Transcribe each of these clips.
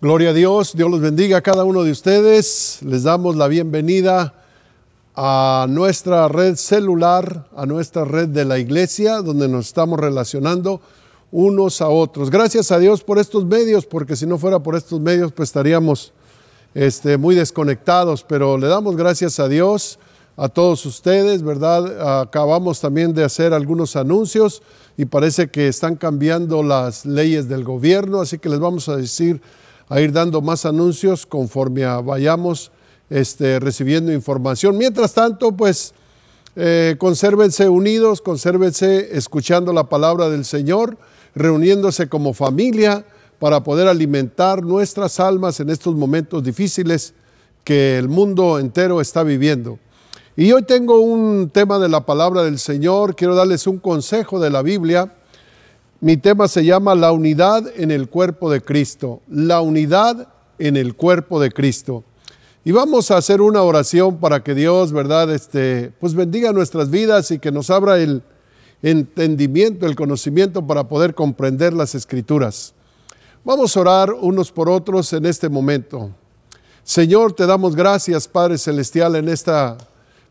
Gloria a Dios, Dios los bendiga a cada uno de ustedes. Les damos la bienvenida a nuestra red celular, a nuestra red de la iglesia, donde nos estamos relacionando unos a otros. Gracias a Dios por estos medios, porque si no fuera por estos medios, pues estaríamos este, muy desconectados, pero le damos gracias a Dios, a todos ustedes, ¿verdad? Acabamos también de hacer algunos anuncios y parece que están cambiando las leyes del gobierno, así que les vamos a decir a ir dando más anuncios conforme vayamos este, recibiendo información. Mientras tanto, pues eh, consérvense unidos, consérvense escuchando la palabra del Señor, reuniéndose como familia para poder alimentar nuestras almas en estos momentos difíciles que el mundo entero está viviendo. Y hoy tengo un tema de la palabra del Señor, quiero darles un consejo de la Biblia mi tema se llama La unidad en el cuerpo de Cristo. La unidad en el cuerpo de Cristo. Y vamos a hacer una oración para que Dios, ¿verdad? Este, pues bendiga nuestras vidas y que nos abra el entendimiento, el conocimiento para poder comprender las escrituras. Vamos a orar unos por otros en este momento. Señor, te damos gracias, Padre Celestial, en esta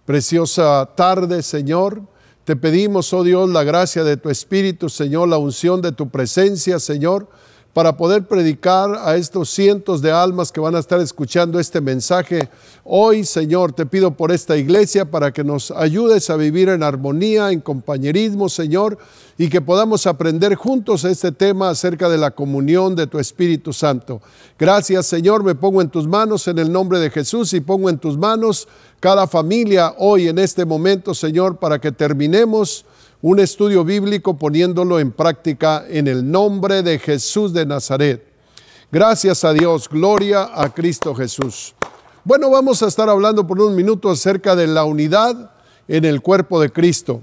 preciosa tarde, Señor. Te pedimos, oh Dios, la gracia de tu Espíritu, Señor, la unción de tu presencia, Señor para poder predicar a estos cientos de almas que van a estar escuchando este mensaje. Hoy, Señor, te pido por esta iglesia para que nos ayudes a vivir en armonía, en compañerismo, Señor, y que podamos aprender juntos este tema acerca de la comunión de tu Espíritu Santo. Gracias, Señor, me pongo en tus manos en el nombre de Jesús y pongo en tus manos cada familia hoy en este momento, Señor, para que terminemos un estudio bíblico poniéndolo en práctica en el nombre de Jesús de Nazaret. Gracias a Dios, gloria a Cristo Jesús. Bueno, vamos a estar hablando por un minuto acerca de la unidad en el cuerpo de Cristo.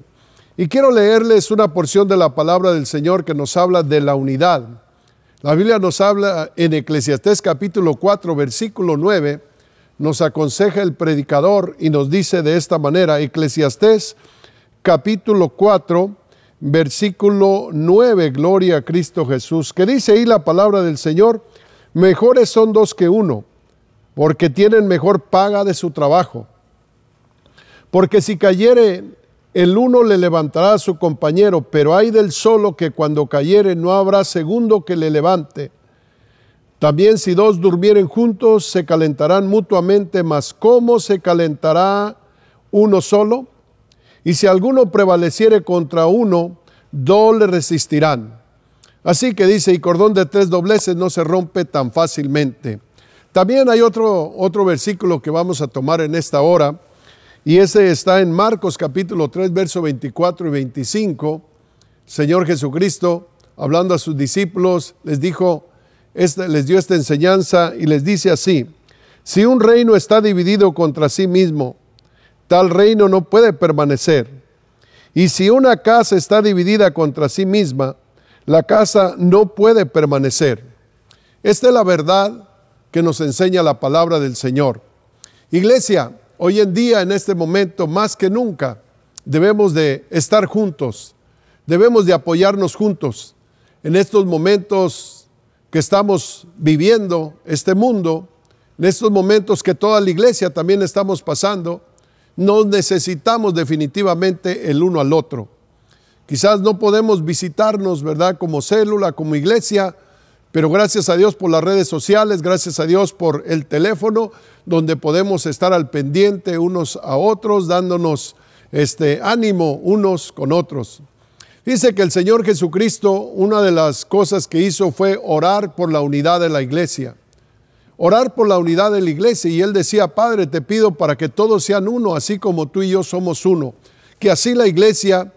Y quiero leerles una porción de la palabra del Señor que nos habla de la unidad. La Biblia nos habla en Eclesiastés capítulo 4, versículo 9, nos aconseja el predicador y nos dice de esta manera, Eclesiastés capítulo 4, versículo 9, Gloria a Cristo Jesús, que dice ahí la palabra del Señor, mejores son dos que uno, porque tienen mejor paga de su trabajo. Porque si cayere, el uno le levantará a su compañero, pero hay del solo que cuando cayere no habrá segundo que le levante. También si dos durmieren juntos, se calentarán mutuamente, mas ¿cómo se calentará uno solo? y si alguno prevaleciere contra uno, dos le resistirán. Así que dice, y cordón de tres dobleces no se rompe tan fácilmente. También hay otro, otro versículo que vamos a tomar en esta hora, y ese está en Marcos capítulo 3, versos 24 y 25. Señor Jesucristo, hablando a sus discípulos, les dijo, les dio esta enseñanza y les dice así, si un reino está dividido contra sí mismo tal reino no puede permanecer. Y si una casa está dividida contra sí misma, la casa no puede permanecer. Esta es la verdad que nos enseña la palabra del Señor. Iglesia, hoy en día, en este momento, más que nunca, debemos de estar juntos, debemos de apoyarnos juntos. En estos momentos que estamos viviendo este mundo, en estos momentos que toda la iglesia también estamos pasando, no necesitamos definitivamente el uno al otro. Quizás no podemos visitarnos, ¿verdad? Como célula, como iglesia, pero gracias a Dios por las redes sociales, gracias a Dios por el teléfono, donde podemos estar al pendiente unos a otros, dándonos este ánimo unos con otros. Dice que el Señor Jesucristo, una de las cosas que hizo fue orar por la unidad de la iglesia orar por la unidad de la iglesia y él decía, Padre, te pido para que todos sean uno, así como tú y yo somos uno, que así la iglesia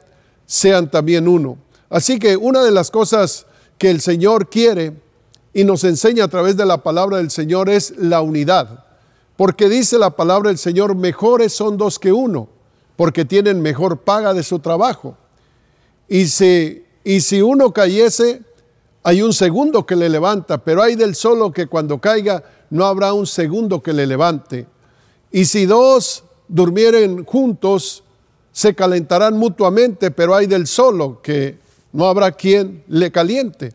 sean también uno. Así que una de las cosas que el Señor quiere y nos enseña a través de la palabra del Señor es la unidad, porque dice la palabra del Señor, mejores son dos que uno, porque tienen mejor paga de su trabajo. Y si, y si uno cayese, hay un segundo que le levanta, pero hay del solo que cuando caiga no habrá un segundo que le levante. Y si dos durmieren juntos, se calentarán mutuamente, pero hay del solo que no habrá quien le caliente.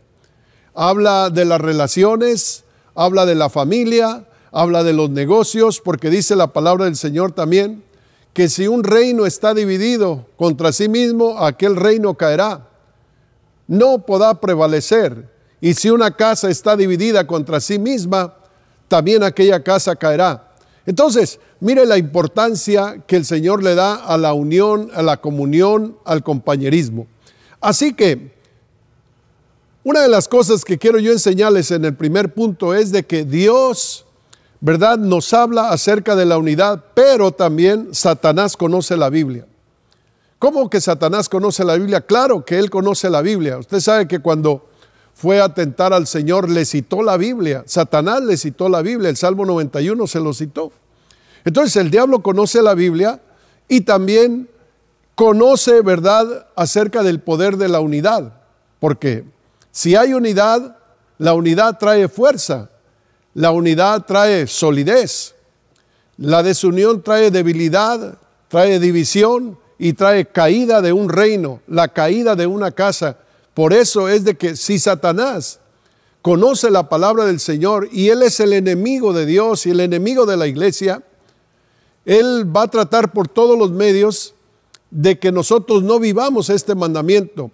Habla de las relaciones, habla de la familia, habla de los negocios, porque dice la palabra del Señor también, que si un reino está dividido contra sí mismo, aquel reino caerá no podrá prevalecer. Y si una casa está dividida contra sí misma, también aquella casa caerá. Entonces, mire la importancia que el Señor le da a la unión, a la comunión, al compañerismo. Así que, una de las cosas que quiero yo enseñarles en el primer punto es de que Dios, ¿verdad?, nos habla acerca de la unidad, pero también Satanás conoce la Biblia. ¿Cómo que Satanás conoce la Biblia? Claro que él conoce la Biblia. Usted sabe que cuando fue a tentar al Señor le citó la Biblia. Satanás le citó la Biblia. El Salmo 91 se lo citó. Entonces el diablo conoce la Biblia y también conoce verdad acerca del poder de la unidad. Porque si hay unidad, la unidad trae fuerza. La unidad trae solidez. La desunión trae debilidad, trae división, y trae caída de un reino, la caída de una casa. Por eso es de que si Satanás conoce la palabra del Señor y él es el enemigo de Dios y el enemigo de la iglesia, él va a tratar por todos los medios de que nosotros no vivamos este mandamiento,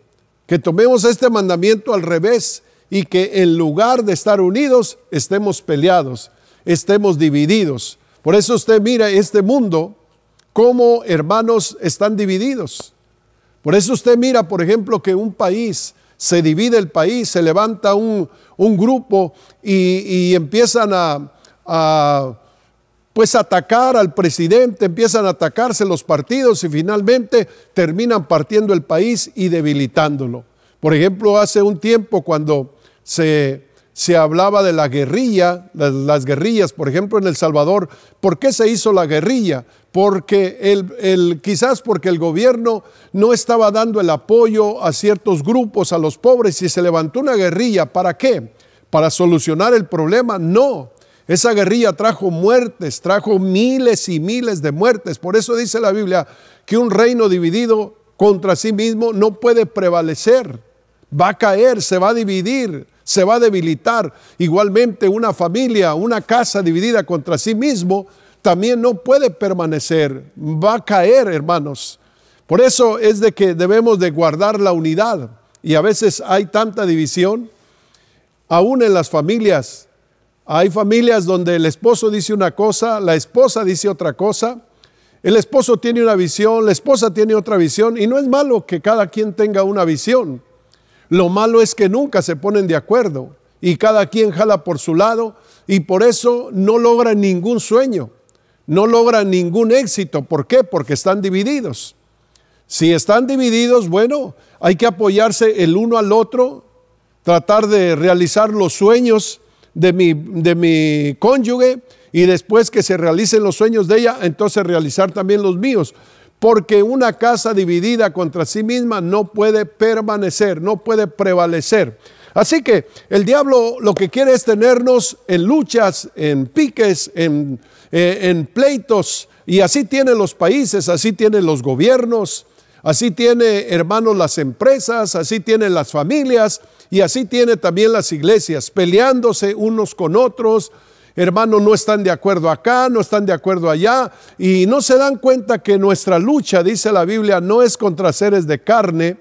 que tomemos este mandamiento al revés y que en lugar de estar unidos estemos peleados, estemos divididos. Por eso usted mira este mundo cómo hermanos están divididos. Por eso usted mira, por ejemplo, que un país se divide el país, se levanta un, grupo y, empiezan a, pues atacar al presidente, empiezan a atacarse los partidos y finalmente terminan partiendo el país y debilitándolo. Por ejemplo, hace un tiempo cuando se se hablaba de la guerrilla, las, guerrillas, por ejemplo, en El Salvador. ¿Por qué se hizo la guerrilla? Porque el, quizás porque el gobierno no estaba dando el apoyo a ciertos grupos, a los pobres, y se levantó una guerrilla. ¿Para qué? ¿Para solucionar el problema? No. Esa guerrilla trajo muertes, trajo miles y miles de muertes. Por eso dice la Biblia que un reino dividido contra sí mismo no puede prevalecer va a caer, se va a dividir, se va a debilitar. Igualmente una familia, una casa dividida contra sí mismo, también no puede permanecer, va a caer, hermanos. Por eso es de que debemos de guardar la unidad. Y a veces hay tanta división, aún en las familias. Hay familias donde el esposo dice una cosa, la esposa dice otra cosa, el esposo tiene una visión, la esposa tiene otra visión, y no es malo que cada quien tenga una visión, lo malo es que nunca se ponen de acuerdo y cada quien jala por su lado y por eso no logran ningún sueño, no logran ningún éxito. ¿Por qué? Porque están divididos. Si están divididos, bueno, hay que apoyarse el uno al otro, tratar de realizar los sueños de mi, de mi cónyuge y después que se realicen los sueños de ella, entonces realizar también los míos porque una casa dividida contra sí misma no puede permanecer, no puede prevalecer. Así que el diablo lo que quiere es tenernos en luchas, en piques, en, eh, pleitos, y así tienen los países, así tienen los gobiernos, así tiene, hermanos, las empresas, así tienen las familias, y así tiene también las iglesias, peleándose unos con otros, Hermanos, no están de acuerdo acá, no están de acuerdo allá, y no se dan cuenta que nuestra lucha, dice la Biblia, no es contra seres de carne,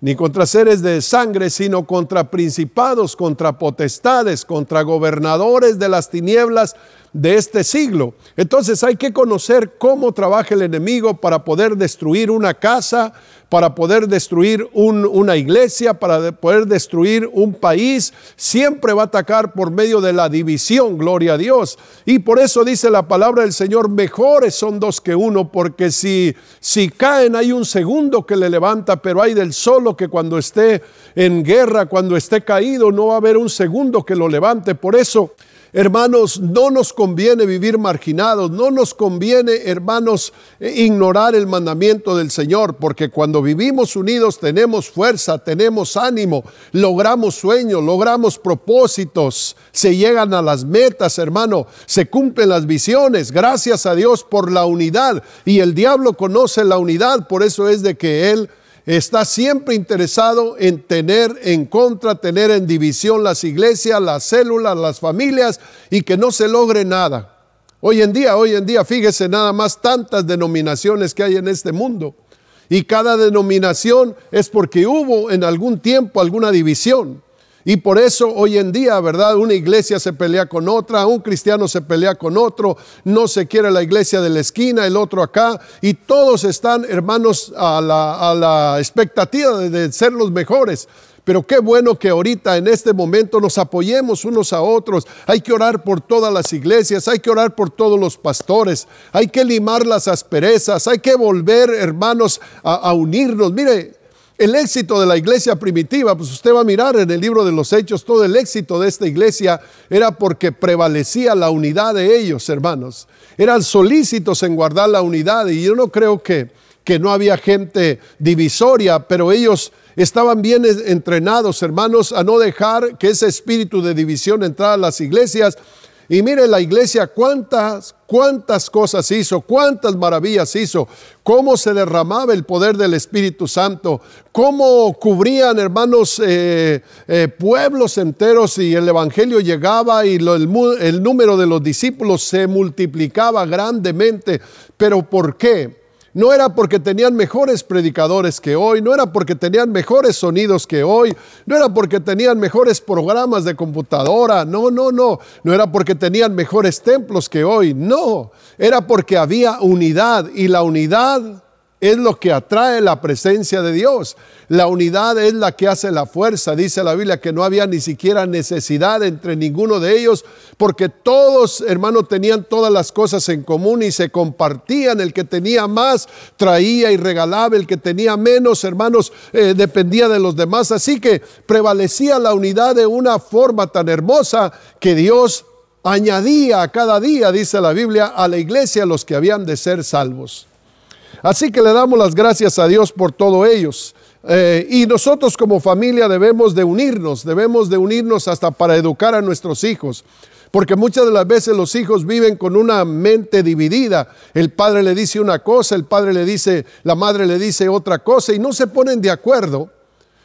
ni contra seres de sangre, sino contra principados, contra potestades, contra gobernadores de las tinieblas de este siglo. Entonces hay que conocer cómo trabaja el enemigo para poder destruir una casa, para poder destruir una iglesia, para poder destruir un país. Siempre va a atacar por medio de la división, gloria a Dios. Y por eso dice la palabra del Señor, mejores son dos que uno, porque si, si caen hay un segundo que le levanta, pero hay del solo que cuando esté en guerra, cuando esté caído, no va a haber un segundo que lo levante. Por eso... Hermanos, no nos conviene vivir marginados, no nos conviene, hermanos, eh, ignorar el mandamiento del Señor, porque cuando vivimos unidos tenemos fuerza, tenemos ánimo, logramos sueños, logramos propósitos, se llegan a las metas, hermano, se cumplen las visiones. Gracias a Dios por la unidad. Y el diablo conoce la unidad, por eso es de que él está siempre interesado en tener en contra, tener en división las iglesias, las células, las familias y que no se logre nada. Hoy en día, hoy en día, fíjese nada más tantas denominaciones que hay en este mundo. Y cada denominación es porque hubo en algún tiempo alguna división. Y por eso hoy en día, ¿verdad? Una iglesia se pelea con otra, un cristiano se pelea con otro, no se quiere la iglesia de la esquina, el otro acá, y todos están, hermanos, a la, expectativa de, ser los mejores. Pero qué bueno que ahorita, en este momento, nos apoyemos unos a otros. Hay que orar por todas las iglesias, hay que orar por todos los pastores, hay que limar las asperezas, hay que volver, hermanos, a, a unirnos. Mire, el éxito de la iglesia primitiva, pues usted va a mirar en el libro de los Hechos, todo el éxito de esta iglesia era porque prevalecía la unidad de ellos, hermanos. Eran solícitos en guardar la unidad y yo no creo que, que no había gente divisoria, pero ellos estaban bien entrenados, hermanos, a no dejar que ese espíritu de división entrara a las iglesias y mire la iglesia cuántas, cuántas cosas hizo, cuántas maravillas hizo, cómo se derramaba el poder del Espíritu Santo, cómo cubrían, hermanos, eh, eh, pueblos enteros y el Evangelio llegaba y el número de los discípulos se multiplicaba grandemente. Pero ¿por qué? no era porque tenían mejores predicadores que hoy, no era porque tenían mejores sonidos que hoy, no era porque tenían mejores programas de computadora, no, no, no, no era porque tenían mejores templos que hoy, no, era porque había unidad y la unidad es lo que atrae la presencia de Dios. La unidad es la que hace la fuerza. Dice la Biblia que no había ni siquiera necesidad entre ninguno de ellos, porque todos, hermanos, tenían todas las cosas en común y se compartían. El que tenía más traía y regalaba, el que tenía menos, hermanos, eh, dependía de los demás. Así que prevalecía la unidad de una forma tan hermosa que Dios añadía a cada día, dice la Biblia, a la iglesia los que habían de ser salvos. Así que le damos las gracias a Dios por todo ellos. Eh, y nosotros como familia debemos de unirnos, debemos de unirnos hasta para educar a nuestros hijos. Porque muchas de las veces los hijos viven con una mente dividida. El padre le dice una cosa, el padre le dice, la madre le dice otra cosa y no se ponen de acuerdo.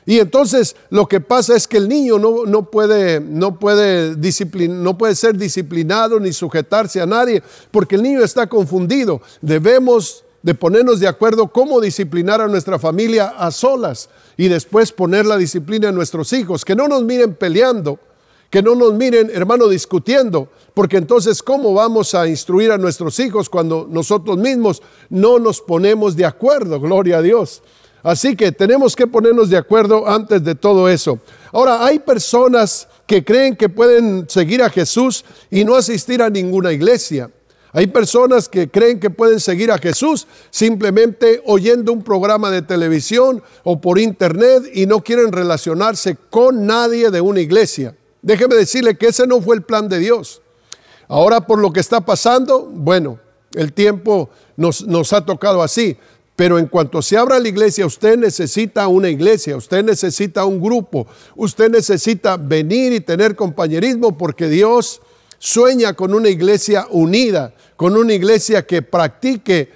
Y entonces lo que pasa es que el niño no, puede, no, puede no puede ser disciplinado ni sujetarse a nadie porque el niño está confundido. Debemos de ponernos de acuerdo cómo disciplinar a nuestra familia a solas y después poner la disciplina a nuestros hijos, que no nos miren peleando, que no nos miren, hermano, discutiendo, porque entonces ¿cómo vamos a instruir a nuestros hijos cuando nosotros mismos no nos ponemos de acuerdo? Gloria a Dios. Así que tenemos que ponernos de acuerdo antes de todo eso. Ahora, hay personas que creen que pueden seguir a Jesús y no asistir a ninguna iglesia. Hay personas que creen que pueden seguir a Jesús simplemente oyendo un programa de televisión o por internet y no quieren relacionarse con nadie de una iglesia. Déjeme decirle que ese no fue el plan de Dios. Ahora por lo que está pasando, bueno, el tiempo nos, nos ha tocado así. Pero en cuanto se abra la iglesia, usted necesita una iglesia, usted necesita un grupo, usted necesita venir y tener compañerismo porque Dios Sueña con una iglesia unida, con una iglesia que practique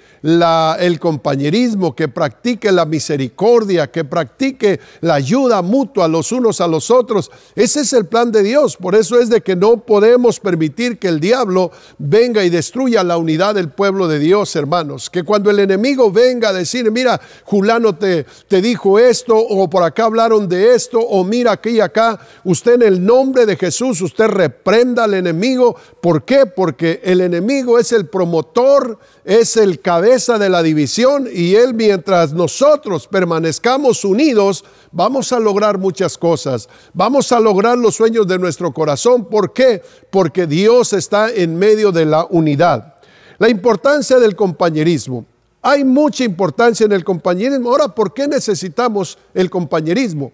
el compañerismo, que practique la misericordia, que practique la ayuda mutua los unos a los otros. Ese es el plan de Dios. Por eso es de que no podemos permitir que el diablo venga y destruya la unidad del pueblo de Dios, hermanos. Que cuando el enemigo venga a decir, mira, Julano te, te dijo esto, o por acá hablaron de esto, o mira aquí y acá, usted en el nombre de Jesús, usted reprenda al enemigo. ¿Por qué? Porque el enemigo es el promotor, es el cabeza de la división y Él mientras nosotros permanezcamos unidos, vamos a lograr muchas cosas. Vamos a lograr los sueños de nuestro corazón. ¿Por qué? Porque Dios está en medio de la unidad. La importancia del compañerismo. Hay mucha importancia en el compañerismo. Ahora, ¿por qué necesitamos el compañerismo?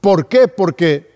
¿Por qué? Porque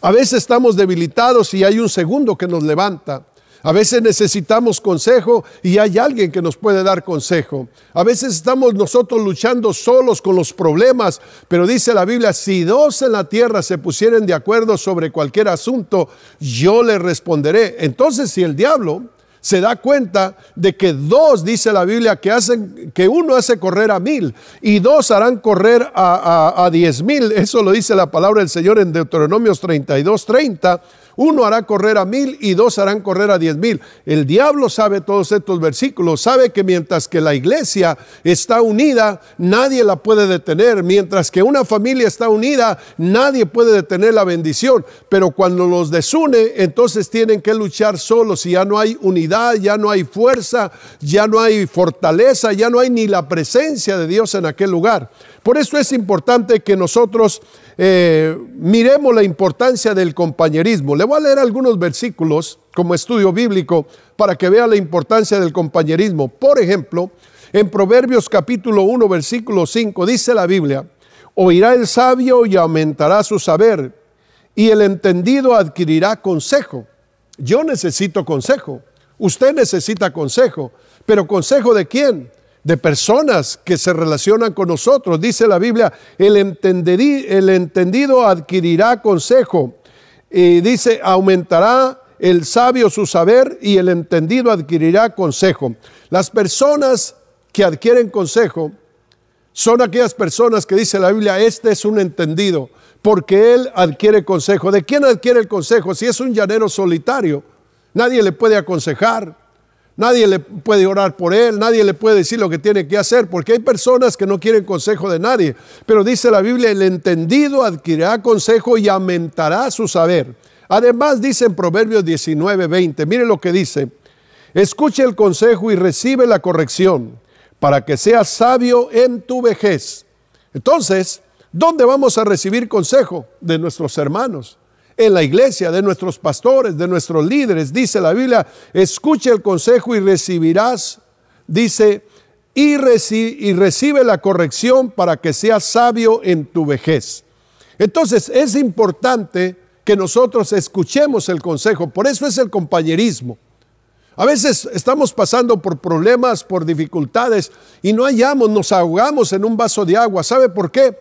a veces estamos debilitados y hay un segundo que nos levanta. A veces necesitamos consejo y hay alguien que nos puede dar consejo. A veces estamos nosotros luchando solos con los problemas, pero dice la Biblia, si dos en la tierra se pusieren de acuerdo sobre cualquier asunto, yo le responderé. Entonces si el diablo se da cuenta de que dos, dice la Biblia, que, hacen, que uno hace correr a mil y dos harán correr a, diez mil, eso lo dice la palabra del Señor en Deuteronomios 32, 30 uno hará correr a mil y dos harán correr a diez mil. El diablo sabe todos estos versículos, sabe que mientras que la iglesia está unida, nadie la puede detener, mientras que una familia está unida, nadie puede detener la bendición, pero cuando los desune, entonces tienen que luchar solos y ya no hay unidad, ya no hay fuerza, ya no hay fortaleza, ya no hay ni la presencia de Dios en aquel lugar. Por eso es importante que nosotros eh, miremos la importancia del compañerismo. Le voy a leer algunos versículos como estudio bíblico para que vea la importancia del compañerismo. Por ejemplo, en Proverbios capítulo 1, versículo 5 dice la Biblia, oirá el sabio y aumentará su saber, y el entendido adquirirá consejo. Yo necesito consejo, usted necesita consejo, pero consejo de quién? de personas que se relacionan con nosotros. Dice la Biblia, el, entendido adquirirá consejo y dice, aumentará el sabio su saber y el entendido adquirirá consejo. Las personas que adquieren consejo son aquellas personas que dice la Biblia, este es un entendido, porque él adquiere consejo. ¿De quién adquiere el consejo? Si es un llanero solitario, nadie le puede aconsejar. Nadie le puede orar por él, nadie le puede decir lo que tiene que hacer, porque hay personas que no quieren consejo de nadie. Pero dice la Biblia, el entendido adquirirá consejo y aumentará su saber. Además dice en Proverbios 19, 20, mire lo que dice, escuche el consejo y recibe la corrección para que seas sabio en tu vejez. Entonces, ¿dónde vamos a recibir consejo? De nuestros hermanos en la iglesia, de nuestros pastores, de nuestros líderes. Dice la Biblia, escuche el consejo y recibirás, dice, y, y recibe la corrección para que seas sabio en tu vejez. Entonces es importante que nosotros escuchemos el consejo, por eso es el compañerismo. A veces estamos pasando por problemas, por dificultades y no hallamos, nos ahogamos en un vaso de agua. ¿Sabe por qué?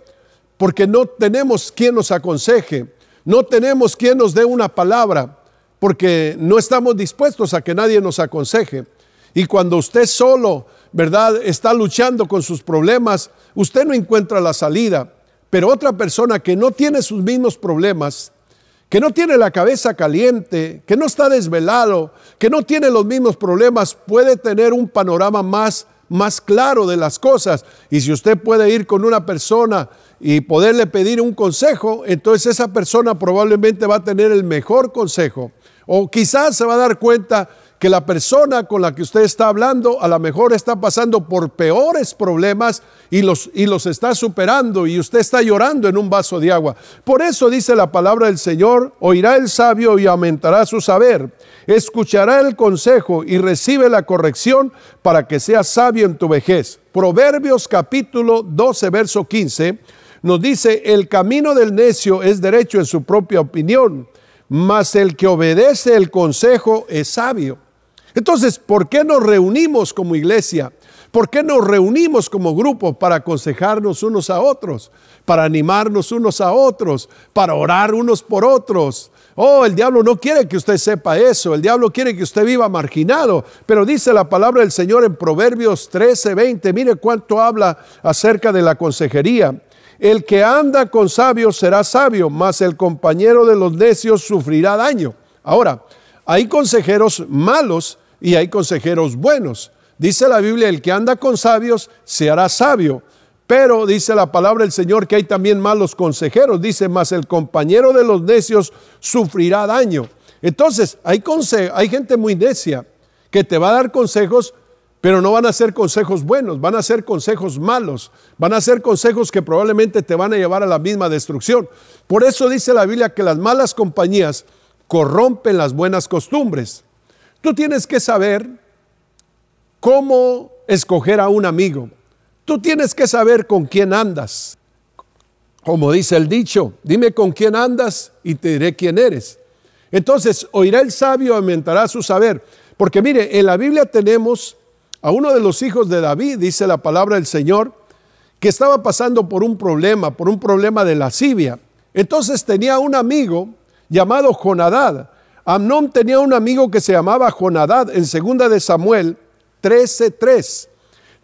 Porque no tenemos quien nos aconseje. No tenemos quien nos dé una palabra porque no estamos dispuestos a que nadie nos aconseje. Y cuando usted solo, ¿verdad?, está luchando con sus problemas, usted no encuentra la salida. Pero otra persona que no tiene sus mismos problemas, que no tiene la cabeza caliente, que no está desvelado, que no tiene los mismos problemas, puede tener un panorama más más claro de las cosas. Y si usted puede ir con una persona y poderle pedir un consejo, entonces esa persona probablemente va a tener el mejor consejo. O quizás se va a dar cuenta que la persona con la que usted está hablando a lo mejor está pasando por peores problemas y los, y los está superando y usted está llorando en un vaso de agua. Por eso dice la palabra del Señor, oirá el sabio y aumentará su saber, escuchará el consejo y recibe la corrección para que sea sabio en tu vejez. Proverbios capítulo 12, verso 15 nos dice, el camino del necio es derecho en su propia opinión, mas el que obedece el consejo es sabio. Entonces, ¿por qué nos reunimos como iglesia? ¿Por qué nos reunimos como grupo para aconsejarnos unos a otros, para animarnos unos a otros, para orar unos por otros? Oh, el diablo no quiere que usted sepa eso, el diablo quiere que usted viva marginado, pero dice la palabra del Señor en Proverbios 13, 20, mire cuánto habla acerca de la consejería. El que anda con sabios será sabio, mas el compañero de los necios sufrirá daño. Ahora, hay consejeros malos y hay consejeros buenos. Dice la Biblia, el que anda con sabios se hará sabio. Pero dice la palabra del Señor que hay también malos consejeros. Dice, más el compañero de los necios sufrirá daño. Entonces, hay, hay gente muy necia que te va a dar consejos, pero no van a ser consejos buenos, van a ser consejos malos, van a ser consejos que probablemente te van a llevar a la misma destrucción. Por eso dice la Biblia que las malas compañías corrompen las buenas costumbres. Tú tienes que saber cómo escoger a un amigo. Tú tienes que saber con quién andas. Como dice el dicho, dime con quién andas y te diré quién eres. Entonces, oirá el sabio, aumentará su saber. Porque mire, en la Biblia tenemos a uno de los hijos de David, dice la palabra del Señor, que estaba pasando por un problema, por un problema de lascivia. Entonces tenía un amigo llamado Jonadad, Amnón tenía un amigo que se llamaba Jonadad en segunda de Samuel 13:3.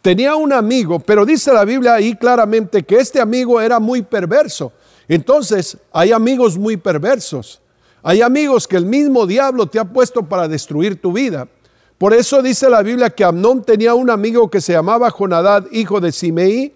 Tenía un amigo, pero dice la Biblia ahí claramente que este amigo era muy perverso. Entonces, hay amigos muy perversos. Hay amigos que el mismo diablo te ha puesto para destruir tu vida. Por eso dice la Biblia que Amnón tenía un amigo que se llamaba Jonadad, hijo de Simeí,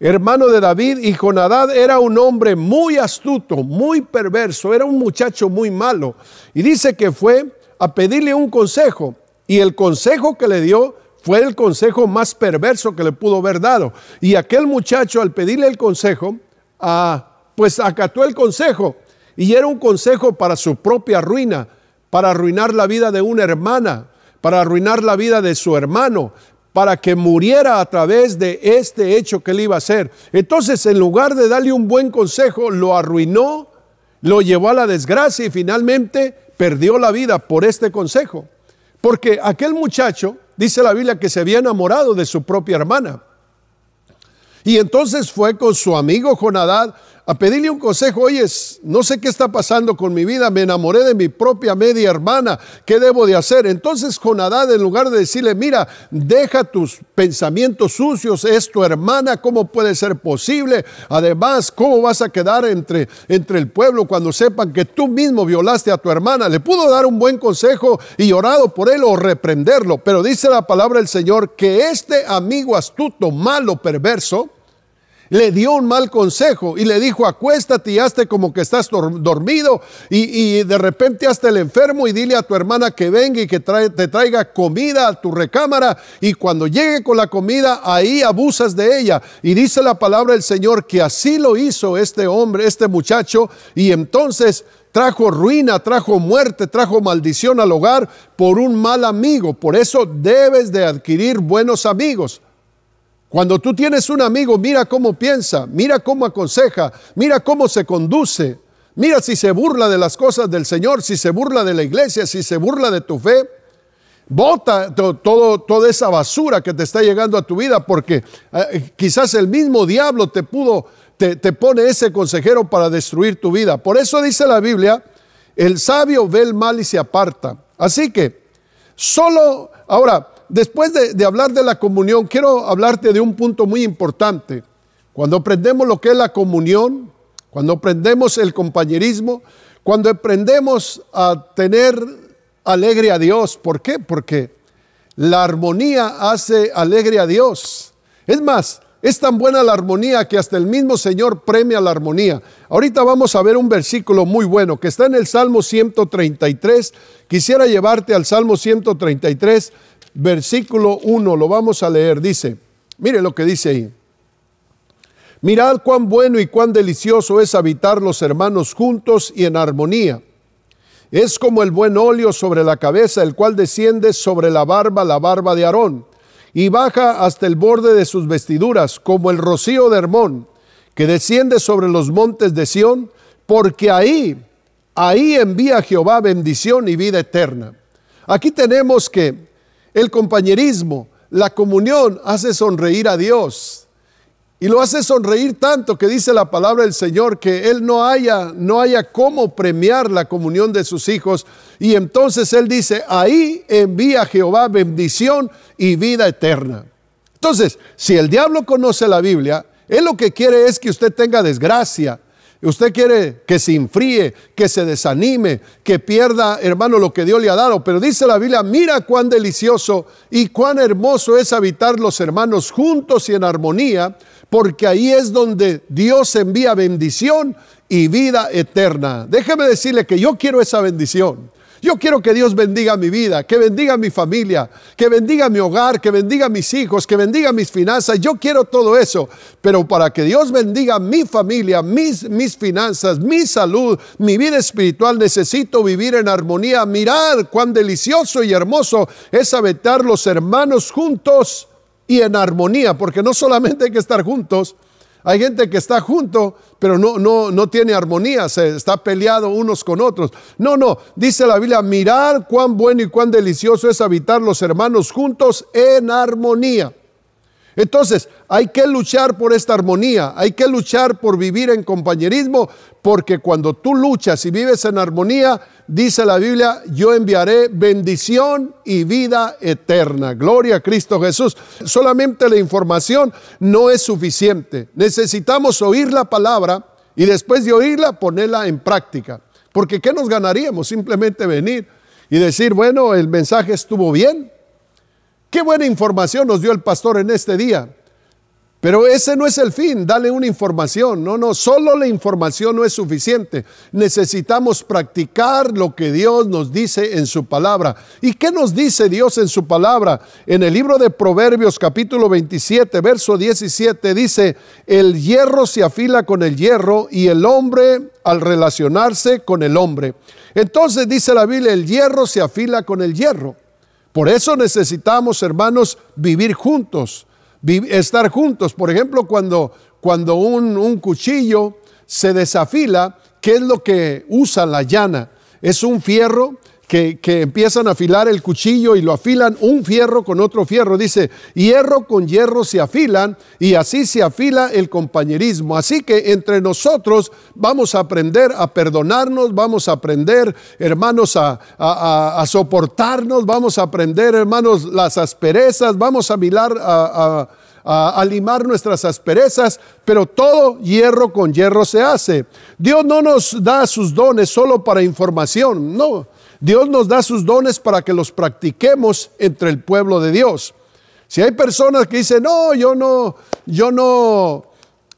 hermano de David, y Jonadad era un hombre muy astuto, muy perverso, era un muchacho muy malo. Y dice que fue a pedirle un consejo, y el consejo que le dio fue el consejo más perverso que le pudo haber dado. Y aquel muchacho al pedirle el consejo, ah, pues acató el consejo, y era un consejo para su propia ruina, para arruinar la vida de una hermana, para arruinar la vida de su hermano, para que muriera a través de este hecho que él iba a hacer. Entonces, en lugar de darle un buen consejo, lo arruinó, lo llevó a la desgracia y finalmente perdió la vida por este consejo. Porque aquel muchacho, dice la Biblia, que se había enamorado de su propia hermana. Y entonces fue con su amigo Jonadad a pedirle un consejo, oye, no sé qué está pasando con mi vida, me enamoré de mi propia media hermana, ¿qué debo de hacer? Entonces Jonadad, en lugar de decirle, mira, deja tus pensamientos sucios, es tu hermana, ¿cómo puede ser posible? Además, ¿cómo vas a quedar entre, entre el pueblo cuando sepan que tú mismo violaste a tu hermana? Le pudo dar un buen consejo y orado por él o reprenderlo, pero dice la palabra del Señor que este amigo astuto, malo, perverso, le dio un mal consejo y le dijo, acuéstate y hazte como que estás dormido y, de repente hasta el enfermo y dile a tu hermana que venga y que te traiga comida a tu recámara y cuando llegue con la comida ahí abusas de ella. Y dice la palabra del Señor que así lo hizo este hombre, este muchacho y entonces trajo ruina, trajo muerte, trajo maldición al hogar por un mal amigo. Por eso debes de adquirir buenos amigos. Cuando tú tienes un amigo, mira cómo piensa, mira cómo aconseja, mira cómo se conduce, mira si se burla de las cosas del Señor, si se burla de la iglesia, si se burla de tu fe. Bota todo, toda esa basura que te está llegando a tu vida porque eh, quizás el mismo diablo te pudo, te, te pone ese consejero para destruir tu vida. Por eso dice la Biblia, el sabio ve el mal y se aparta. Así que, solo, ahora, después de, hablar de la comunión, quiero hablarte de un punto muy importante. Cuando aprendemos lo que es la comunión, cuando aprendemos el compañerismo, cuando aprendemos a tener alegre a Dios, ¿por qué? Porque la armonía hace alegre a Dios. Es más, es tan buena la armonía que hasta el mismo Señor premia la armonía. Ahorita vamos a ver un versículo muy bueno que está en el Salmo 133. Quisiera llevarte al Salmo 133 versículo 1, lo vamos a leer, dice, mire lo que dice ahí. Mirad cuán bueno y cuán delicioso es habitar los hermanos juntos y en armonía. Es como el buen óleo sobre la cabeza, el cual desciende sobre la barba, la barba de Aarón, y baja hasta el borde de sus vestiduras, como el rocío de Hermón, que desciende sobre los montes de Sión, porque ahí, ahí envía Jehová bendición y vida eterna. Aquí tenemos que el compañerismo, la comunión hace sonreír a Dios. Y lo hace sonreír tanto que dice la palabra del Señor que Él no haya, no haya cómo premiar la comunión de sus hijos. Y entonces Él dice, ahí envía Jehová bendición y vida eterna. Entonces, si el diablo conoce la Biblia, Él lo que quiere es que usted tenga desgracia, Usted quiere que se enfríe, que se desanime, que pierda, hermano, lo que Dios le ha dado. Pero dice la Biblia, mira cuán delicioso y cuán hermoso es habitar los hermanos juntos y en armonía, porque ahí es donde Dios envía bendición y vida eterna. Déjeme decirle que yo quiero esa bendición. Yo quiero que Dios bendiga mi vida, que bendiga mi familia, que bendiga mi hogar, que bendiga mis hijos, que bendiga mis finanzas. Yo quiero todo eso. Pero para que Dios bendiga mi familia, mis, mis finanzas, mi salud, mi vida espiritual, necesito vivir en armonía. Mirar cuán delicioso y hermoso es habitar los hermanos juntos y en armonía, porque no solamente hay que estar juntos, hay gente que está junto, pero no, no, no tiene armonía, se está peleado unos con otros. No, no, dice la Biblia, mirar cuán bueno y cuán delicioso es habitar los hermanos juntos en armonía. Entonces, hay que luchar por esta armonía, hay que luchar por vivir en compañerismo, porque cuando tú luchas y vives en armonía, dice la Biblia, yo enviaré bendición y vida eterna. Gloria a Cristo Jesús. Solamente la información no es suficiente. Necesitamos oír la palabra y después de oírla, ponerla en práctica. Porque ¿qué nos ganaríamos? Simplemente venir y decir, bueno, el mensaje estuvo bien, Qué buena información nos dio el pastor en este día. Pero ese no es el fin, dale una información. No, no, solo la información no es suficiente. Necesitamos practicar lo que Dios nos dice en su palabra. ¿Y qué nos dice Dios en su palabra? En el libro de Proverbios capítulo 27, verso 17 dice, el hierro se afila con el hierro y el hombre al relacionarse con el hombre. Entonces dice la Biblia, el hierro se afila con el hierro. Por eso necesitamos, hermanos, vivir juntos, estar juntos. Por ejemplo, cuando, cuando un, un cuchillo se desafila, ¿qué es lo que usa la llana? Es un fierro que, empiezan a afilar el cuchillo y lo afilan un fierro con otro fierro. Dice, hierro con hierro se afilan y así se afila el compañerismo. Así que entre nosotros vamos a aprender a perdonarnos, vamos a aprender, hermanos, a, soportarnos, vamos a aprender, hermanos, las asperezas, vamos a mirar a a, limar nuestras asperezas, pero todo hierro con hierro se hace. Dios no nos da sus dones solo para información, no. Dios nos da sus dones para que los practiquemos entre el pueblo de Dios. Si hay personas que dicen, no, yo no, yo no,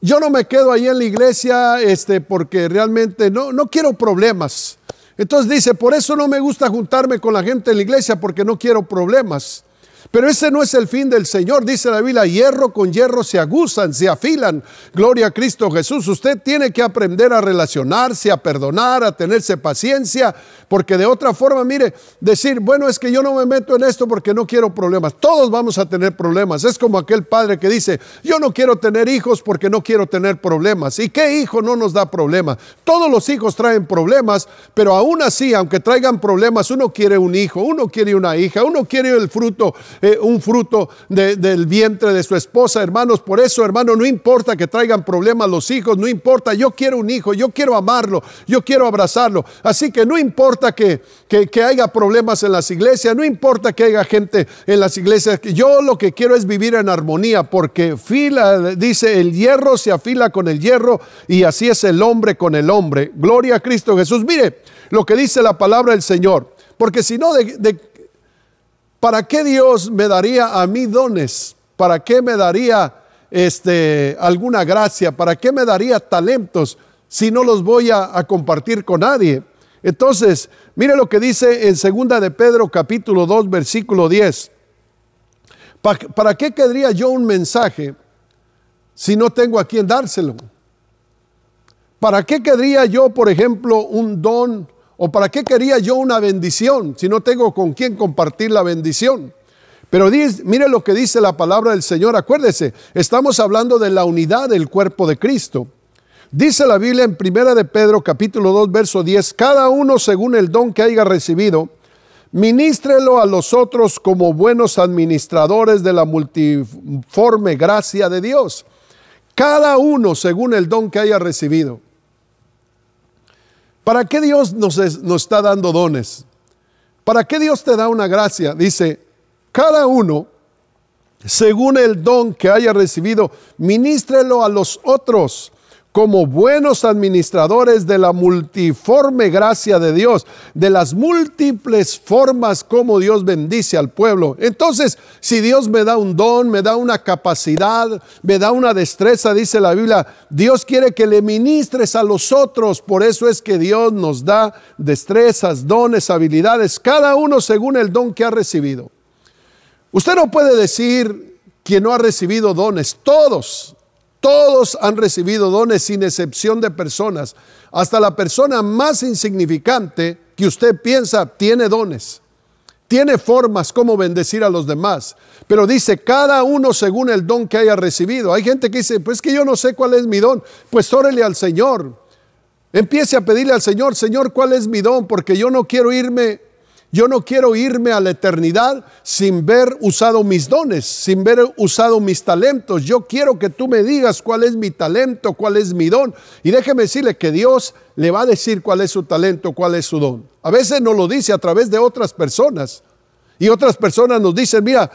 yo no me quedo ahí en la iglesia este, porque realmente no, no quiero problemas. Entonces dice, por eso no me gusta juntarme con la gente en la iglesia porque no quiero problemas. Pero ese no es el fin del Señor, dice la Biblia, hierro con hierro se aguzan, se afilan. Gloria a Cristo Jesús. Usted tiene que aprender a relacionarse, a perdonar, a tenerse paciencia, porque de otra forma, mire, decir, bueno, es que yo no me meto en esto porque no quiero problemas. Todos vamos a tener problemas. Es como aquel padre que dice, yo no quiero tener hijos porque no quiero tener problemas. ¿Y qué hijo no nos da problemas? Todos los hijos traen problemas, pero aún así, aunque traigan problemas, uno quiere un hijo, uno quiere una hija, uno quiere el fruto eh, un fruto del vientre de su esposa, hermanos. Por eso, hermano, no importa que traigan problemas los hijos, no importa, yo quiero un hijo, yo quiero amarlo, yo quiero abrazarlo. Así que no importa que, que, haya problemas en las iglesias, no importa que haya gente en las iglesias, yo lo que quiero es vivir en armonía, porque fila, dice, el hierro se afila con el hierro y así es el hombre con el hombre. Gloria a Cristo Jesús. Mire lo que dice la palabra del Señor. Porque si no, de, de, ¿Para qué Dios me daría a mí dones? ¿Para qué me daría este, alguna gracia? ¿Para qué me daría talentos si no los voy a, compartir con nadie? Entonces, mire lo que dice en 2 de Pedro capítulo 2 versículo 10. ¿Para, qué querría yo un mensaje si no tengo a quien dárselo? ¿Para qué querría yo, por ejemplo, un don ¿O para qué quería yo una bendición si no tengo con quién compartir la bendición? Pero mire lo que dice la palabra del Señor. Acuérdese, estamos hablando de la unidad del cuerpo de Cristo. Dice la Biblia en Primera de Pedro capítulo 2 verso 10, cada uno según el don que haya recibido, ministrelo a los otros como buenos administradores de la multiforme gracia de Dios. Cada uno según el don que haya recibido. ¿Para qué Dios nos, está dando dones? ¿Para qué Dios te da una gracia? Dice, cada uno, según el don que haya recibido, ministrelo a los otros como buenos administradores de la multiforme gracia de Dios, de las múltiples formas como Dios bendice al pueblo. Entonces, si Dios me da un don, me da una capacidad, me da una destreza, dice la Biblia, Dios quiere que le ministres a los otros. Por eso es que Dios nos da destrezas, dones, habilidades, cada uno según el don que ha recibido. Usted no puede decir que no ha recibido dones, todos todos han recibido dones sin excepción de personas. Hasta la persona más insignificante que usted piensa tiene dones. Tiene formas como bendecir a los demás. Pero dice, cada uno según el don que haya recibido. Hay gente que dice, pues que yo no sé cuál es mi don. Pues órele al Señor. Empiece a pedirle al Señor, Señor, ¿cuál es mi don? Porque yo no quiero irme yo no quiero irme a la eternidad sin ver usado mis dones, sin ver usado mis talentos. Yo quiero que tú me digas cuál es mi talento, cuál es mi don. Y déjeme decirle que Dios le va a decir cuál es su talento, cuál es su don. A veces nos lo dice a través de otras personas. Y otras personas nos dicen, mira,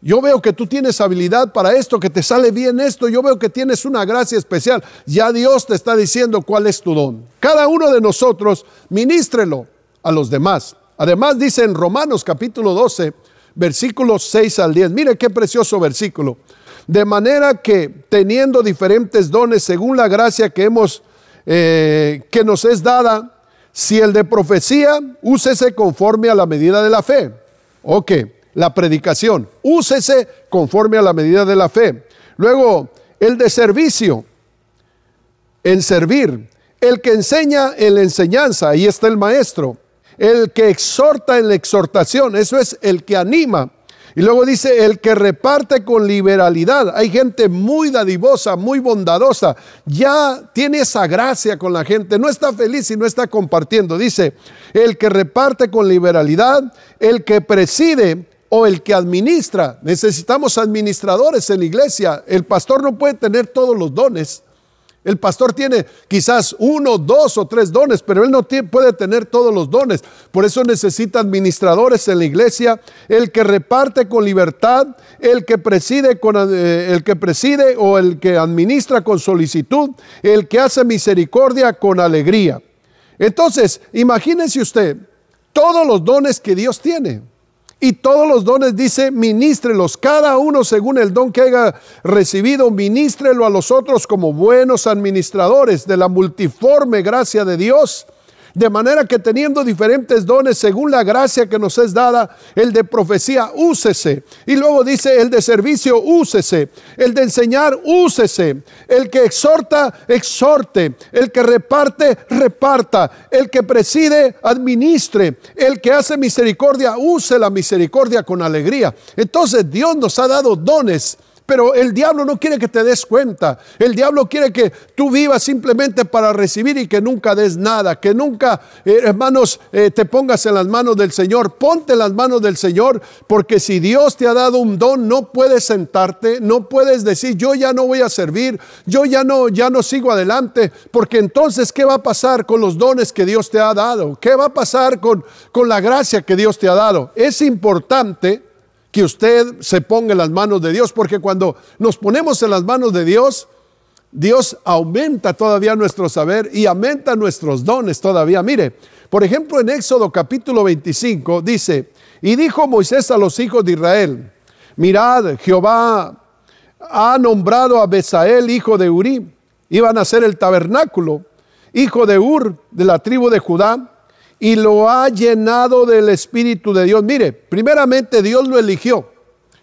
yo veo que tú tienes habilidad para esto, que te sale bien esto, yo veo que tienes una gracia especial. Ya Dios te está diciendo cuál es tu don. Cada uno de nosotros, ministrelo a los demás. Además dice en Romanos capítulo 12, versículos 6 al 10, mire qué precioso versículo. De manera que teniendo diferentes dones según la gracia que hemos, eh, que nos es dada, si el de profecía, úsese conforme a la medida de la fe. Ok, la predicación, úsese conforme a la medida de la fe. Luego, el de servicio, en servir. El que enseña en la enseñanza, ahí está el maestro el que exhorta en la exhortación, eso es el que anima. Y luego dice, el que reparte con liberalidad. Hay gente muy dadivosa, muy bondadosa. Ya tiene esa gracia con la gente. No está feliz y no está compartiendo. Dice, el que reparte con liberalidad, el que preside o el que administra. Necesitamos administradores en la iglesia. El pastor no puede tener todos los dones. El pastor tiene quizás uno, dos o tres dones, pero él no puede tener todos los dones. Por eso necesita administradores en la iglesia, el que reparte con libertad, el que preside con eh, el que preside o el que administra con solicitud, el que hace misericordia con alegría. Entonces, imagínense usted todos los dones que Dios tiene. Y todos los dones, dice, minístrelos, cada uno según el don que haya recibido, ministrelo a los otros como buenos administradores de la multiforme gracia de Dios. De manera que teniendo diferentes dones según la gracia que nos es dada, el de profecía úsese. Y luego dice, el de servicio úsese. El de enseñar úsese. El que exhorta, exhorte. El que reparte, reparta. El que preside, administre. El que hace misericordia, use la misericordia con alegría. Entonces Dios nos ha dado dones pero el diablo no quiere que te des cuenta. El diablo quiere que tú vivas simplemente para recibir y que nunca des nada. Que nunca, eh, hermanos, eh, te pongas en las manos del Señor. Ponte en las manos del Señor. Porque si Dios te ha dado un don, no puedes sentarte. No puedes decir, yo ya no voy a servir. Yo ya no, ya no sigo adelante. Porque entonces, ¿qué va a pasar con los dones que Dios te ha dado? ¿Qué va a pasar con, con la gracia que Dios te ha dado? Es importante que usted se ponga en las manos de Dios, porque cuando nos ponemos en las manos de Dios, Dios aumenta todavía nuestro saber y aumenta nuestros dones todavía. Mire, por ejemplo, en Éxodo capítulo 25 dice, y dijo Moisés a los hijos de Israel, mirad, Jehová ha nombrado a Besael, hijo de Uri, iban a ser el tabernáculo, hijo de Ur, de la tribu de Judá, y lo ha llenado del Espíritu de Dios. Mire, primeramente Dios lo eligió.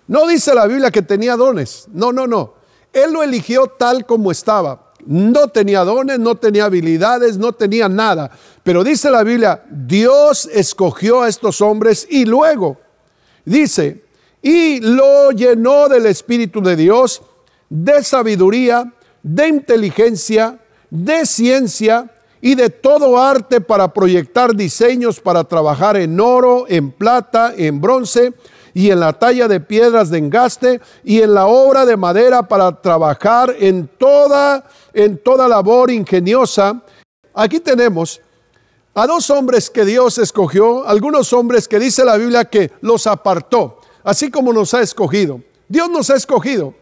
No dice la Biblia que tenía dones. No, no, no. Él lo eligió tal como estaba. No tenía dones, no tenía habilidades, no tenía nada. Pero dice la Biblia, Dios escogió a estos hombres y luego dice, y lo llenó del Espíritu de Dios, de sabiduría, de inteligencia, de ciencia, y de todo arte para proyectar diseños para trabajar en oro, en plata, en bronce y en la talla de piedras de engaste y en la obra de madera para trabajar en toda en toda labor ingeniosa. Aquí tenemos a dos hombres que Dios escogió, algunos hombres que dice la Biblia que los apartó, así como nos ha escogido. Dios nos ha escogido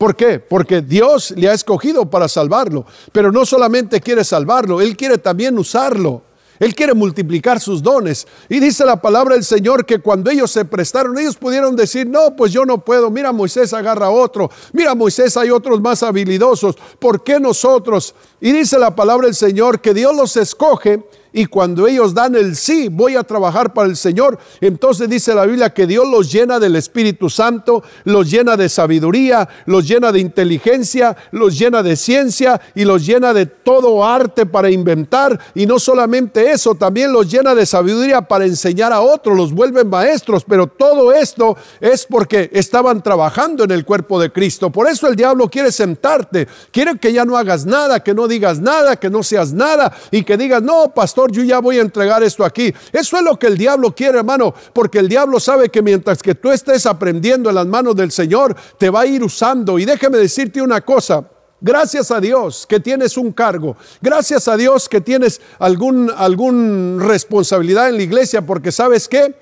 ¿Por qué? Porque Dios le ha escogido para salvarlo, pero no solamente quiere salvarlo, Él quiere también usarlo. Él quiere multiplicar sus dones. Y dice la palabra del Señor que cuando ellos se prestaron, ellos pudieron decir, no, pues yo no puedo. Mira, Moisés agarra otro. Mira, Moisés hay otros más habilidosos. ¿Por qué nosotros? Y dice la palabra del Señor que Dios los escoge y cuando ellos dan el sí, voy a trabajar para el Señor, entonces dice la Biblia que Dios los llena del Espíritu Santo, los llena de sabiduría, los llena de inteligencia, los llena de ciencia y los llena de todo arte para inventar. Y no solamente eso, también los llena de sabiduría para enseñar a otros, los vuelven maestros, pero todo esto es porque estaban trabajando en el cuerpo de Cristo. Por eso el diablo quiere sentarte, quiere que ya no hagas nada, que no digas nada, que no seas nada y que digas, no, pastor, yo ya voy a entregar esto aquí. Eso es lo que el diablo quiere, hermano, porque el diablo sabe que mientras que tú estés aprendiendo en las manos del Señor, te va a ir usando. Y déjeme decirte una cosa. Gracias a Dios que tienes un cargo. Gracias a Dios que tienes alguna algún responsabilidad en la iglesia, porque sabes que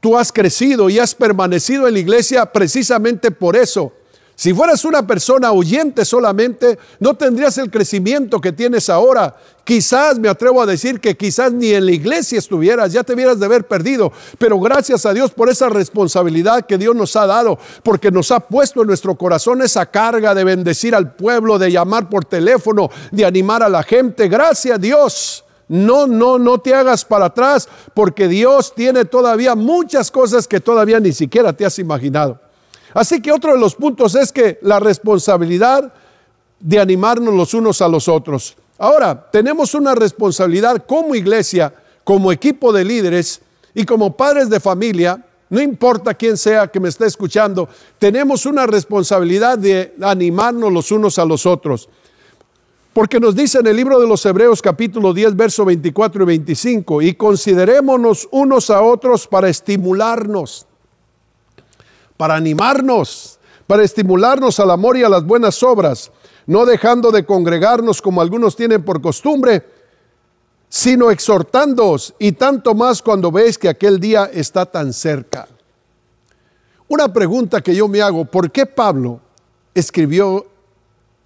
tú has crecido y has permanecido en la iglesia precisamente por eso. Si fueras una persona oyente solamente, no tendrías el crecimiento que tienes ahora. Quizás, me atrevo a decir que quizás ni en la iglesia estuvieras, ya te hubieras de haber perdido. Pero gracias a Dios por esa responsabilidad que Dios nos ha dado, porque nos ha puesto en nuestro corazón esa carga de bendecir al pueblo, de llamar por teléfono, de animar a la gente. Gracias a Dios. No, no, no te hagas para atrás, porque Dios tiene todavía muchas cosas que todavía ni siquiera te has imaginado. Así que otro de los puntos es que la responsabilidad de animarnos los unos a los otros. Ahora, tenemos una responsabilidad como iglesia, como equipo de líderes y como padres de familia, no importa quién sea que me esté escuchando, tenemos una responsabilidad de animarnos los unos a los otros. Porque nos dice en el libro de los Hebreos capítulo 10, verso 24 y 25, y considerémonos unos a otros para estimularnos para animarnos, para estimularnos al amor y a las buenas obras, no dejando de congregarnos como algunos tienen por costumbre, sino exhortándoos y tanto más cuando veis que aquel día está tan cerca. Una pregunta que yo me hago, ¿por qué Pablo escribió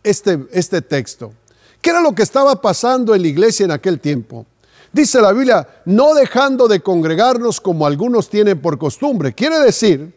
este, este texto? ¿Qué era lo que estaba pasando en la iglesia en aquel tiempo? Dice la Biblia, no dejando de congregarnos como algunos tienen por costumbre. Quiere decir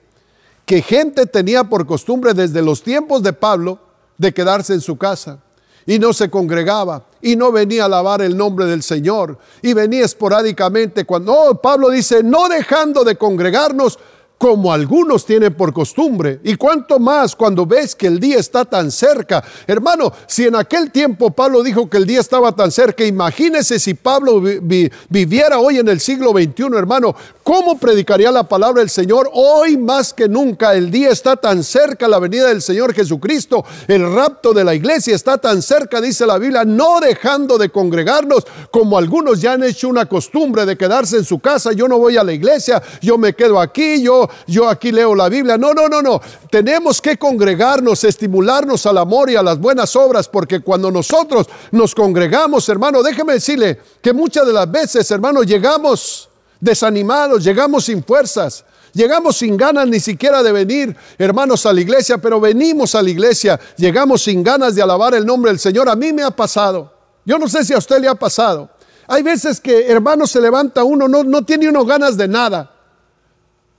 que gente tenía por costumbre desde los tiempos de Pablo de quedarse en su casa y no se congregaba y no venía a alabar el nombre del Señor y venía esporádicamente cuando oh, Pablo dice, no dejando de congregarnos como algunos tienen por costumbre, y cuanto más cuando ves que el día está tan cerca. Hermano, si en aquel tiempo Pablo dijo que el día estaba tan cerca, imagínese si Pablo viviera hoy en el siglo 21 hermano, ¿cómo predicaría la palabra del Señor? Hoy más que nunca el día está tan cerca, la venida del Señor Jesucristo, el rapto de la iglesia está tan cerca, dice la Biblia, no dejando de congregarnos como algunos ya han hecho una costumbre de quedarse en su casa, yo no voy a la iglesia, yo me quedo aquí, yo yo, aquí leo la Biblia. No, no, no, no. Tenemos que congregarnos, estimularnos al amor y a las buenas obras, porque cuando nosotros nos congregamos, hermano, déjeme decirle que muchas de las veces, hermano, llegamos desanimados, llegamos sin fuerzas. Llegamos sin ganas ni siquiera de venir, hermanos, a la iglesia, pero venimos a la iglesia, llegamos sin ganas de alabar el nombre del Señor. A mí me ha pasado. Yo no sé si a usted le ha pasado. Hay veces que, hermano, se levanta uno, no, no tiene uno ganas de nada.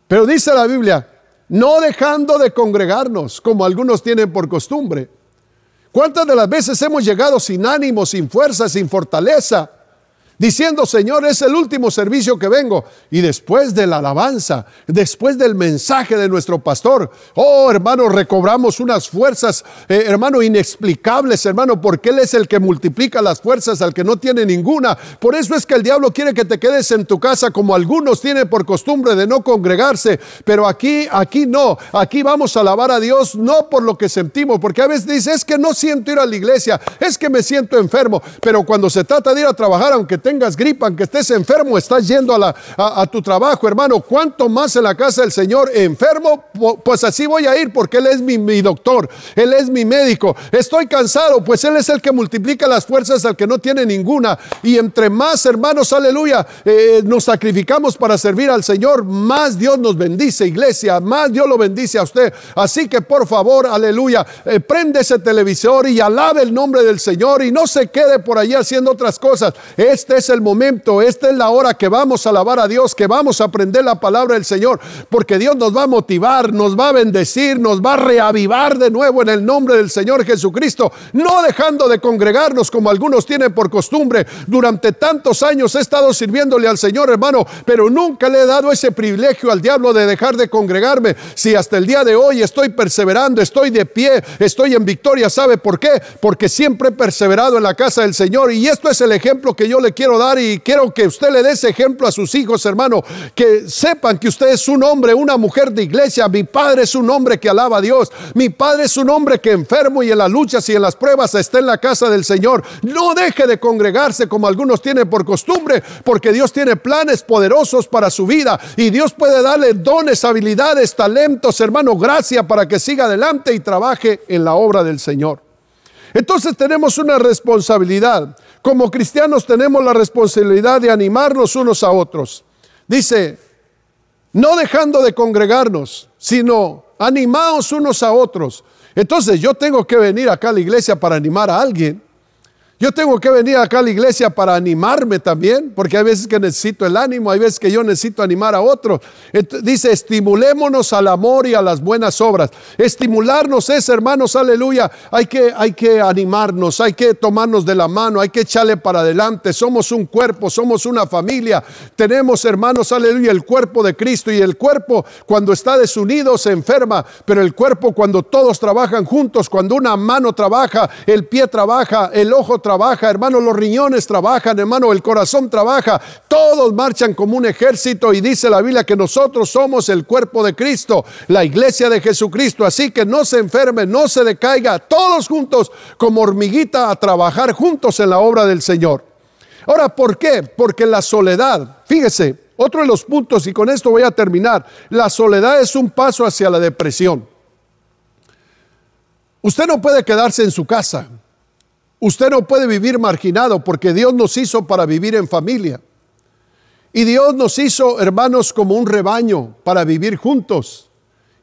Pero dice la Biblia, no dejando de congregarnos, como algunos tienen por costumbre. ¿Cuántas de las veces hemos llegado sin ánimo, sin fuerza, sin fortaleza? diciendo, Señor, es el último servicio que vengo. Y después de la alabanza, después del mensaje de nuestro pastor, oh hermano, recobramos unas fuerzas, eh, hermano, inexplicables, hermano, porque Él es el que multiplica las fuerzas al que no tiene ninguna. Por eso es que el diablo quiere que te quedes en tu casa como algunos tienen por costumbre de no congregarse. Pero aquí, aquí no, aquí vamos a alabar a Dios no por lo que sentimos, porque a veces dice es que no siento ir a la iglesia, es que me siento enfermo, pero cuando se trata de ir a trabajar, aunque tengas gripa, aunque estés enfermo, estás yendo a, la, a, tu trabajo, hermano. ¿Cuánto más en la casa del Señor? Enfermo, pues así voy a ir porque Él es mi, doctor, Él es mi médico. Estoy cansado, pues Él es el que multiplica las fuerzas al que no tiene ninguna. Y entre más, hermanos, aleluya, eh, nos sacrificamos para servir al Señor, más Dios nos bendice, iglesia, más Dios lo bendice a usted. Así que por favor, aleluya, eh, prende ese televisor y alabe el nombre del Señor y no se quede por allí haciendo otras cosas. Este es el momento, esta es la hora que vamos a alabar a Dios, que vamos a aprender la palabra del Señor, porque Dios nos va a motivar, nos va a bendecir, nos va a reavivar de nuevo en el nombre del Señor Jesucristo, no dejando de congregarnos como algunos tienen por costumbre. Durante tantos años he estado sirviéndole al Señor, hermano, pero nunca le he dado ese privilegio al diablo de dejar de congregarme. Si hasta el día de hoy estoy perseverando, estoy de pie, estoy en victoria, ¿sabe por qué? Porque siempre he perseverado en la casa del Señor y esto es el ejemplo que yo le quiero quiero dar y quiero que usted le dé ese ejemplo a sus hijos, hermano, que sepan que usted es un hombre, una mujer de iglesia. Mi padre es un hombre que alaba a Dios. Mi padre es un hombre que enfermo y en las luchas y en las pruebas está en la casa del Señor. No deje de congregarse como algunos tienen por costumbre, porque Dios tiene planes poderosos para su vida y Dios puede darle dones, habilidades, talentos, hermano, gracia para que siga adelante y trabaje en la obra del Señor. Entonces tenemos una responsabilidad como cristianos tenemos la responsabilidad de animarnos unos a otros. Dice, no dejando de congregarnos, sino animaos unos a otros. Entonces yo tengo que venir acá a la iglesia para animar a alguien. Yo tengo que venir acá a la iglesia para animarme también, porque hay veces que necesito el ánimo, hay veces que yo necesito animar a otro. dice, estimulémonos al amor y a las buenas obras. Estimularnos es, hermanos, aleluya. Hay que, hay que animarnos, hay que tomarnos de la mano, hay que echarle para adelante. Somos un cuerpo, somos una familia. Tenemos, hermanos, aleluya, el cuerpo de Cristo y el cuerpo cuando está desunido se enferma, pero el cuerpo cuando todos trabajan juntos, cuando una mano trabaja, el pie trabaja, el ojo trabaja trabaja, hermano, los riñones trabajan, hermano, el corazón trabaja, todos marchan como un ejército y dice la Biblia que nosotros somos el cuerpo de Cristo, la iglesia de Jesucristo, así que no se enferme, no se decaiga, todos juntos como hormiguita a trabajar juntos en la obra del Señor. Ahora, ¿por qué? Porque la soledad, fíjese, otro de los puntos, y con esto voy a terminar, la soledad es un paso hacia la depresión. Usted no puede quedarse en su casa. Usted no puede vivir marginado porque Dios nos hizo para vivir en familia. Y Dios nos hizo, hermanos, como un rebaño para vivir juntos.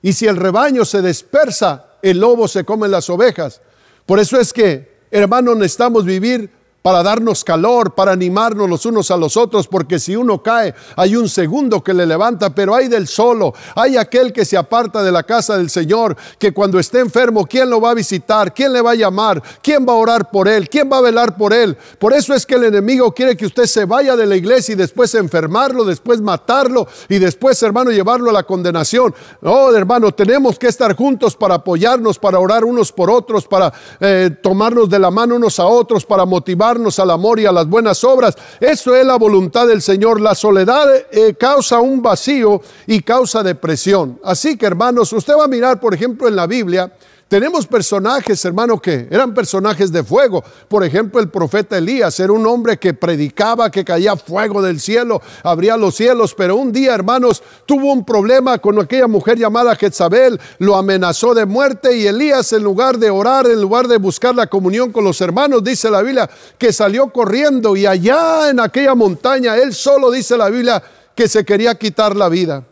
Y si el rebaño se dispersa, el lobo se come las ovejas. Por eso es que, hermanos, necesitamos vivir para darnos calor, para animarnos los unos a los otros, porque si uno cae, hay un segundo que le levanta, pero hay del solo, hay aquel que se aparta de la casa del Señor, que cuando esté enfermo, ¿quién lo va a visitar? ¿Quién le va a llamar? ¿Quién va a orar por él? ¿Quién va a velar por él? Por eso es que el enemigo quiere que usted se vaya de la iglesia y después enfermarlo, después matarlo y después, hermano, llevarlo a la condenación. oh hermano, tenemos que estar juntos para apoyarnos, para orar unos por otros, para eh, tomarnos de la mano unos a otros, para motivar al amor y a las buenas obras. Eso es la voluntad del Señor. La soledad eh, causa un vacío y causa depresión. Así que hermanos, usted va a mirar, por ejemplo, en la Biblia, tenemos personajes, hermanos que eran personajes de fuego. Por ejemplo, el profeta Elías era un hombre que predicaba que caía fuego del cielo, abría los cielos, pero un día, hermanos, tuvo un problema con aquella mujer llamada Jezabel, lo amenazó de muerte y Elías en lugar de orar, en lugar de buscar la comunión con los hermanos, dice la Biblia, que salió corriendo y allá en aquella montaña, él solo dice la Biblia que se quería quitar la vida.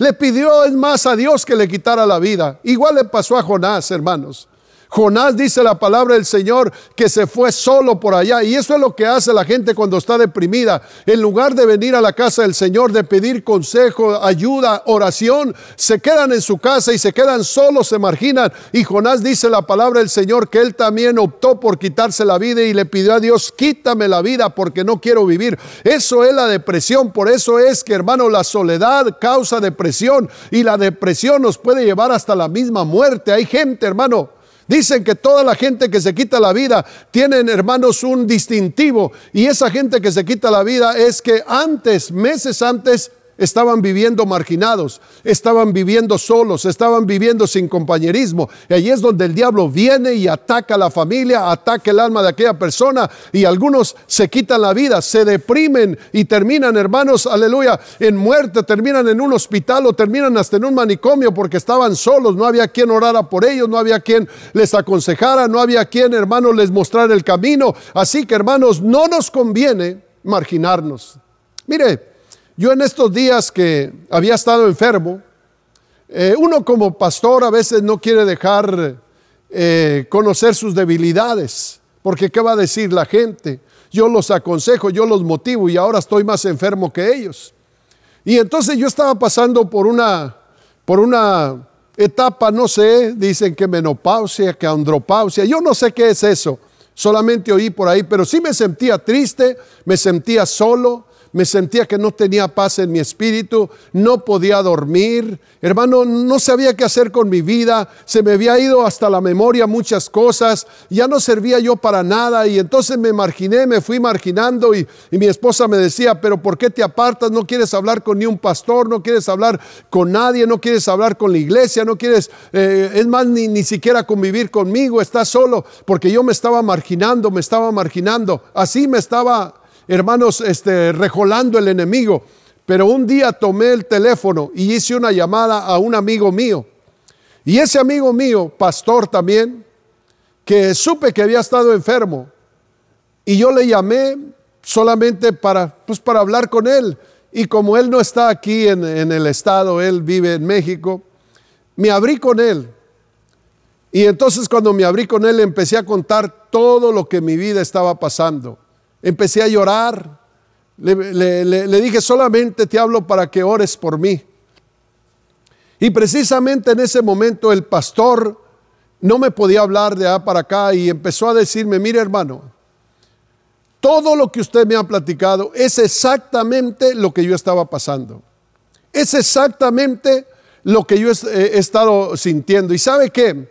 Le pidió más a Dios que le quitara la vida. Igual le pasó a Jonás, hermanos. Jonás dice la palabra del Señor que se fue solo por allá. Y eso es lo que hace la gente cuando está deprimida. En lugar de venir a la casa del Señor, de pedir consejo, ayuda, oración, se quedan en su casa y se quedan solos, se marginan. Y Jonás dice la palabra del Señor que él también optó por quitarse la vida y le pidió a Dios, quítame la vida porque no quiero vivir. Eso es la depresión. Por eso es que, hermano, la soledad causa depresión y la depresión nos puede llevar hasta la misma muerte. Hay gente, hermano, Dicen que toda la gente que se quita la vida tienen, hermanos, un distintivo. Y esa gente que se quita la vida es que antes, meses antes, estaban viviendo marginados, estaban viviendo solos, estaban viviendo sin compañerismo. Y ahí es donde el diablo viene y ataca a la familia, ataca el alma de aquella persona y algunos se quitan la vida, se deprimen y terminan, hermanos, aleluya, en muerte, terminan en un hospital o terminan hasta en un manicomio porque estaban solos, no había quien orara por ellos, no había quien les aconsejara, no había quien, hermanos, les mostrara el camino. Así que, hermanos, no nos conviene marginarnos. Mire, yo en estos días que había estado enfermo, eh, uno como pastor a veces no quiere dejar eh, conocer sus debilidades, porque ¿qué va a decir la gente? Yo los aconsejo, yo los motivo y ahora estoy más enfermo que ellos. Y entonces yo estaba pasando por una, por una etapa, no sé, dicen que menopausia, que andropausia, yo no sé qué es eso, solamente oí por ahí, pero sí me sentía triste, me sentía solo, me sentía que no tenía paz en mi espíritu, no podía dormir, hermano, no sabía qué hacer con mi vida, se me había ido hasta la memoria muchas cosas, ya no servía yo para nada y entonces me marginé, me fui marginando y, mi esposa me decía, pero ¿por qué te apartas? No quieres hablar con ni un pastor, no quieres hablar con nadie, no quieres hablar con la iglesia, no quieres, eh, es más, ni, ni siquiera convivir conmigo, estás solo, porque yo me estaba marginando, me estaba marginando, así me estaba hermanos, este, rejolando el enemigo. Pero un día tomé el teléfono y hice una llamada a un amigo mío. Y ese amigo mío, pastor también, que supe que había estado enfermo. Y yo le llamé solamente para, pues, para hablar con él. Y como él no está aquí en, en el estado, él vive en México, me abrí con él. Y entonces cuando me abrí con él empecé a contar todo lo que mi vida estaba pasando. Empecé a llorar. Le, dije, solamente te hablo para que ores por mí. Y precisamente en ese momento el pastor no me podía hablar de acá para acá y empezó a decirme, mire hermano, todo lo que usted me ha platicado es exactamente lo que yo estaba pasando. Es exactamente lo que yo he estado sintiendo. ¿Y sabe qué?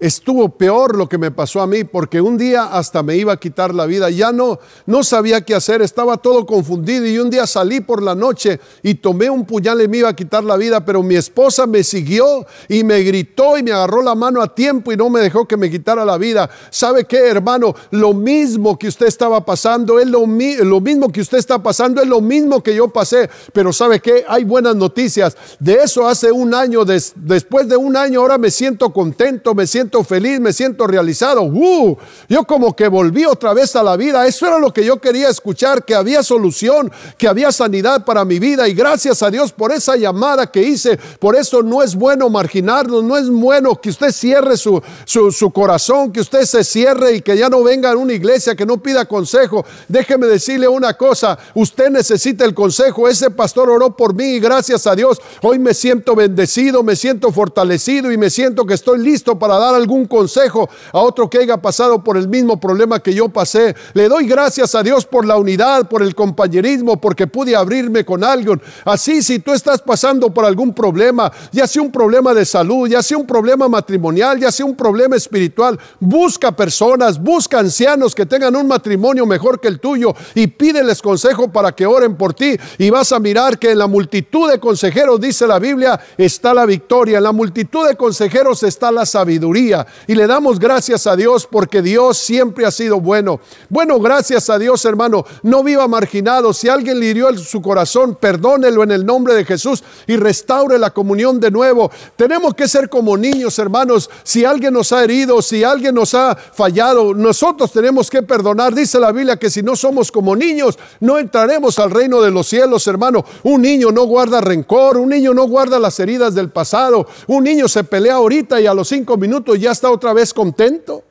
estuvo peor lo que me pasó a mí, porque un día hasta me iba a quitar la vida, ya no, no sabía qué hacer, estaba todo confundido y un día salí por la noche y tomé un puñal y me iba a quitar la vida, pero mi esposa me siguió y me gritó y me agarró la mano a tiempo y no me dejó que me quitara la vida. ¿Sabe qué, hermano? Lo mismo que usted estaba pasando, es lo, lo mismo que usted está pasando, es lo mismo que yo pasé, pero ¿sabe qué? Hay buenas noticias. De eso hace un año, después de un año, ahora me siento contento, me siento siento feliz, me siento realizado. Uh, yo como que volví otra vez a la vida. Eso era lo que yo quería escuchar, que había solución, que había sanidad para mi vida. Y gracias a Dios por esa llamada que hice. Por eso no es bueno marginarnos, no es bueno que usted cierre su, su, su corazón, que usted se cierre y que ya no venga a una iglesia, que no pida consejo. Déjeme decirle una cosa, usted necesita el consejo. Ese pastor oró por mí y gracias a Dios hoy me siento bendecido, me siento fortalecido y me siento que estoy listo para dar algún consejo a otro que haya pasado por el mismo problema que yo pasé. Le doy gracias a Dios por la unidad, por el compañerismo, porque pude abrirme con alguien. Así, si tú estás pasando por algún problema, ya sea un problema de salud, ya sea un problema matrimonial, ya sea un problema espiritual, busca personas, busca ancianos que tengan un matrimonio mejor que el tuyo y pídeles consejo para que oren por ti. Y vas a mirar que en la multitud de consejeros, dice la Biblia, está la victoria. En la multitud de consejeros está la sabiduría y le damos gracias a Dios porque Dios siempre ha sido bueno. Bueno, gracias a Dios hermano, no viva marginado. Si alguien le hirió su corazón, perdónelo en el nombre de Jesús y restaure la comunión de nuevo. Tenemos que ser como niños hermanos. Si alguien nos ha herido, si alguien nos ha fallado, nosotros tenemos que perdonar. Dice la Biblia que si no somos como niños, no entraremos al reino de los cielos hermano. Un niño no guarda rencor, un niño no guarda las heridas del pasado. Un niño se pelea ahorita y a los cinco minutos ya está otra vez contento?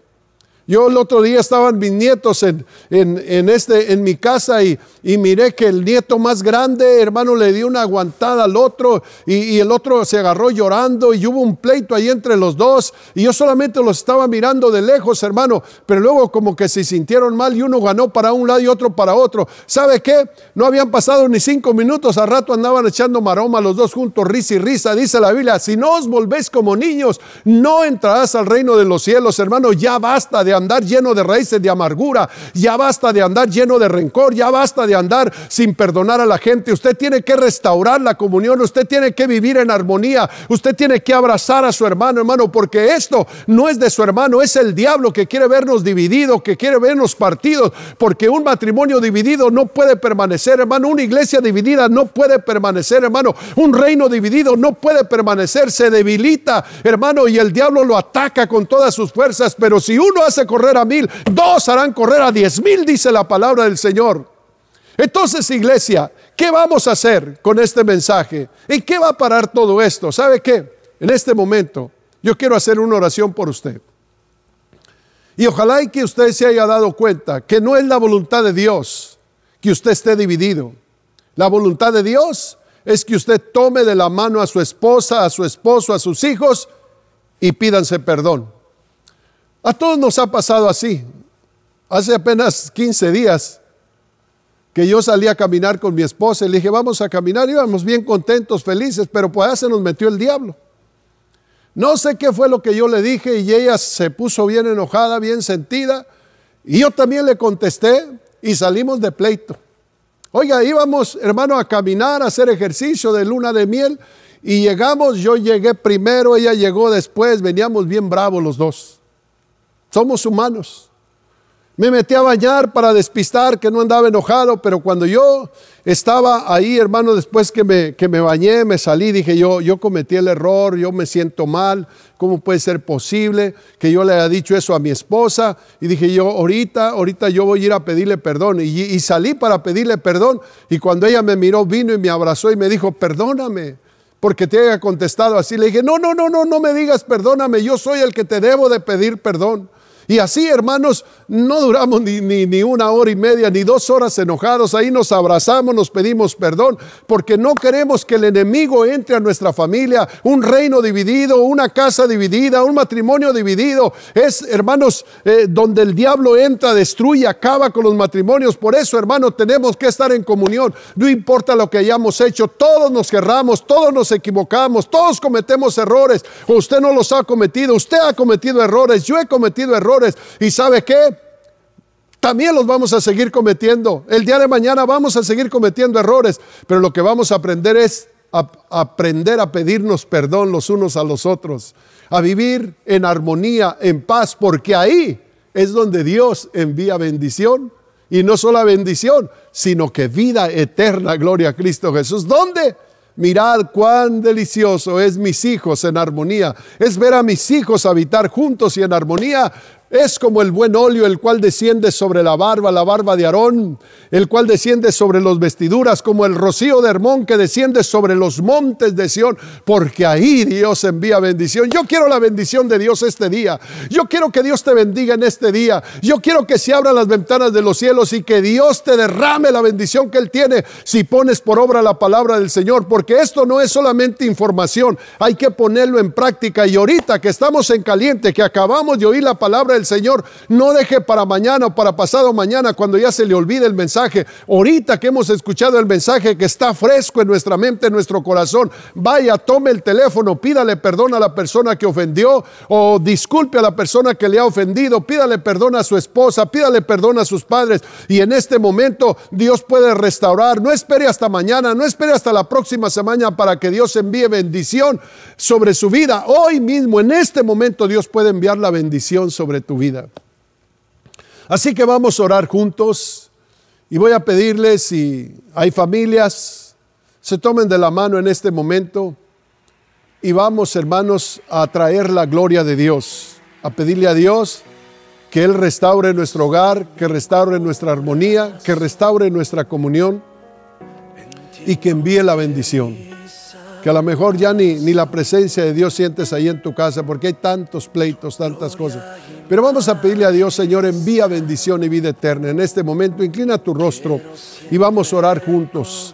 Yo el otro día estaban mis nietos en, este, en mi casa y, miré que el nieto más grande, hermano, le dio una aguantada al otro y, el otro se agarró llorando y hubo un pleito ahí entre los dos y yo solamente los estaba mirando de lejos, hermano, pero luego como que se sintieron mal y uno ganó para un lado y otro para otro. ¿Sabe qué? No habían pasado ni cinco minutos, al rato andaban echando maroma los dos juntos, risa y risa, dice la Biblia, si no os volvéis como niños, no entrarás al reino de los cielos, hermano, ya basta de andar lleno de raíces de amargura, ya basta de andar lleno de rencor, ya basta de andar sin perdonar a la gente. Usted tiene que restaurar la comunión, usted tiene que vivir en armonía, usted tiene que abrazar a su hermano, hermano, porque esto no es de su hermano, es el diablo que quiere vernos divididos, que quiere vernos partidos, porque un matrimonio dividido no puede permanecer, hermano, una iglesia dividida no puede permanecer, hermano, un reino dividido no puede permanecer, se debilita, hermano, y el diablo lo ataca con todas sus fuerzas, pero si uno hace correr a mil, dos harán correr a diez mil, dice la palabra del Señor. Entonces, iglesia, ¿qué vamos a hacer con este mensaje? y qué va a parar todo esto? ¿Sabe qué? En este momento, yo quiero hacer una oración por usted. Y ojalá y que usted se haya dado cuenta que no es la voluntad de Dios que usted esté dividido. La voluntad de Dios es que usted tome de la mano a su esposa, a su esposo, a sus hijos y pídanse perdón. A todos nos ha pasado así. Hace apenas 15 días que yo salí a caminar con mi esposa y le dije, vamos a caminar, íbamos bien contentos, felices, pero pues allá se nos metió el diablo. No sé qué fue lo que yo le dije y ella se puso bien enojada, bien sentida, y yo también le contesté y salimos de pleito. Oiga, íbamos, hermano, a caminar, a hacer ejercicio de luna de miel, y llegamos, yo llegué primero, ella llegó después, veníamos bien bravos los dos. Somos humanos. Me metí a bañar para despistar que no andaba enojado, pero cuando yo estaba ahí, hermano, después que me, que me bañé, me salí, dije yo, yo cometí el error, yo me siento mal, ¿cómo puede ser posible que yo le haya dicho eso a mi esposa? Y dije yo, ahorita, ahorita yo voy a ir a pedirle perdón. Y, y salí para pedirle perdón y cuando ella me miró, vino y me abrazó y me dijo, perdóname, porque te haya contestado así. Le dije, no, no, no, no, no me digas perdóname, yo soy el que te debo de pedir perdón. Y así, hermanos, no duramos ni, ni, una hora y media, ni dos horas enojados. Ahí nos abrazamos, nos pedimos perdón, porque no queremos que el enemigo entre a nuestra familia. Un reino dividido, una casa dividida, un matrimonio dividido. Es, hermanos, eh, donde el diablo entra, destruye, acaba con los matrimonios. Por eso, hermanos, tenemos que estar en comunión. No importa lo que hayamos hecho, todos nos querramos, todos nos equivocamos, todos cometemos errores. Usted no los ha cometido, usted ha cometido errores, yo he cometido errores ¿Y sabe qué? También los vamos a seguir cometiendo. El día de mañana vamos a seguir cometiendo errores, pero lo que vamos a aprender es a aprender a pedirnos perdón los unos a los otros, a vivir en armonía, en paz, porque ahí es donde Dios envía bendición y no solo bendición, sino que vida eterna, gloria a Cristo Jesús. ¿Dónde? Mirad cuán delicioso es mis hijos en armonía. Es ver a mis hijos habitar juntos y en armonía, es como el buen óleo el cual desciende sobre la barba, la barba de Aarón, el cual desciende sobre las vestiduras, como el rocío de Hermón que desciende sobre los montes de Sión, porque ahí Dios envía bendición. Yo quiero la bendición de Dios este día. Yo quiero que Dios te bendiga en este día. Yo quiero que se abran las ventanas de los cielos y que Dios te derrame la bendición que Él tiene si pones por obra la palabra del Señor, porque esto no es solamente información, hay que ponerlo en práctica. Y ahorita que estamos en caliente, que acabamos de oír la palabra, el Señor. No deje para mañana o para pasado mañana cuando ya se le olvide el mensaje. Ahorita que hemos escuchado el mensaje que está fresco en nuestra mente, en nuestro corazón, vaya, tome el teléfono, pídale perdón a la persona que ofendió o disculpe a la persona que le ha ofendido, pídale perdón a su esposa, pídale perdón a sus padres y en este momento Dios puede restaurar. No espere hasta mañana, no espere hasta la próxima semana para que Dios envíe bendición sobre su vida. Hoy mismo, en este momento, Dios puede enviar la bendición sobre tu vida. Así que vamos a orar juntos y voy a pedirles si hay familias, se tomen de la mano en este momento y vamos hermanos a traer la gloria de Dios, a pedirle a Dios que Él restaure nuestro hogar, que restaure nuestra armonía, que restaure nuestra comunión y que envíe la bendición que a lo mejor ya ni, ni la presencia de Dios sientes ahí en tu casa porque hay tantos pleitos, tantas cosas. Pero vamos a pedirle a Dios, Señor, envía bendición y vida eterna. En este momento inclina tu rostro y vamos a orar juntos.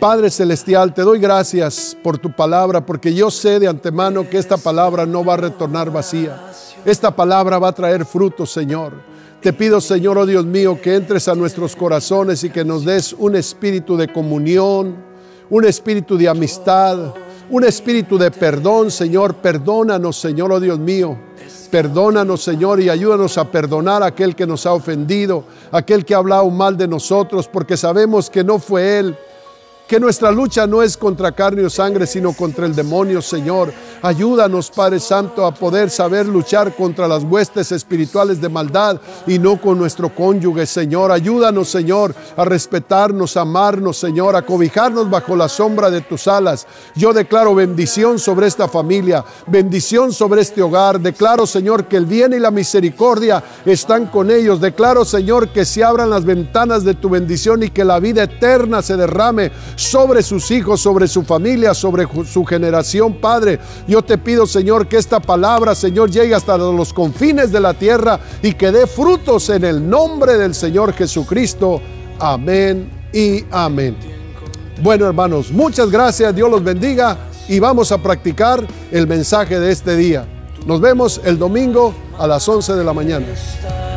Padre Celestial, te doy gracias por tu palabra, porque yo sé de antemano que esta palabra no va a retornar vacía. Esta palabra va a traer frutos, Señor. Te pido, Señor, oh Dios mío, que entres a nuestros corazones y que nos des un espíritu de comunión, un espíritu de amistad, un espíritu de perdón, Señor. Perdónanos, Señor, oh Dios mío. Perdónanos, Señor, y ayúdanos a perdonar a aquel que nos ha ofendido, aquel que ha hablado mal de nosotros, porque sabemos que no fue Él, que nuestra lucha no es contra carne o sangre, sino contra el demonio, Señor. Ayúdanos, Padre Santo, a poder saber luchar contra las huestes espirituales de maldad y no con nuestro cónyuge, Señor. Ayúdanos, Señor, a respetarnos, amarnos, Señor, a cobijarnos bajo la sombra de tus alas. Yo declaro bendición sobre esta familia, bendición sobre este hogar. Declaro, Señor, que el bien y la misericordia están con ellos. Declaro, Señor, que se abran las ventanas de tu bendición y que la vida eterna se derrame sobre sus hijos, sobre su familia, sobre su generación, Padre. Yo te pido, Señor, que esta palabra, Señor, llegue hasta los confines de la tierra y que dé frutos en el nombre del Señor Jesucristo. Amén y amén. Bueno, hermanos, muchas gracias. Dios los bendiga y vamos a practicar el mensaje de este día. Nos vemos el domingo a las 11 de la mañana.